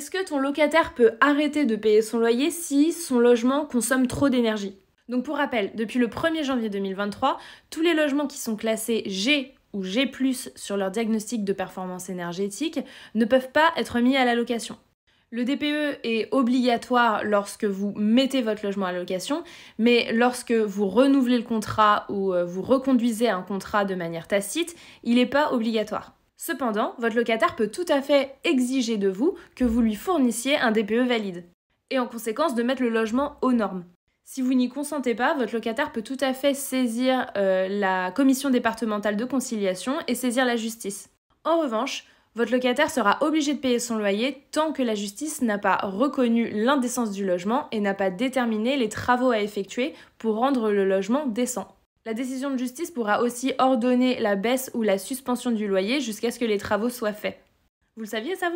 Est-ce que ton locataire peut arrêter de payer son loyer si son logement consomme trop d'énergie Donc pour rappel, depuis le 1er janvier 2023, tous les logements qui sont classés G ou G+, sur leur diagnostic de performance énergétique, ne peuvent pas être mis à la location. Le DPE est obligatoire lorsque vous mettez votre logement à la location, mais lorsque vous renouvelez le contrat ou euh, vous reconduisez un contrat de manière tacite, il n'est pas obligatoire. Cependant, votre locataire peut tout à fait exiger de vous que vous lui fournissiez un DPE valide, et en conséquence de mettre le logement aux normes. Si vous n'y consentez pas, votre locataire peut tout à fait saisir euh, la commission départementale de conciliation et saisir la justice. En revanche, votre locataire sera obligé de payer son loyer tant que la justice n'a pas reconnu l'indécence du logement et n'a pas déterminé les travaux à effectuer pour rendre le logement décent. La décision de justice pourra aussi ordonner la baisse ou la suspension du loyer jusqu'à ce que les travaux soient faits. Vous le saviez ça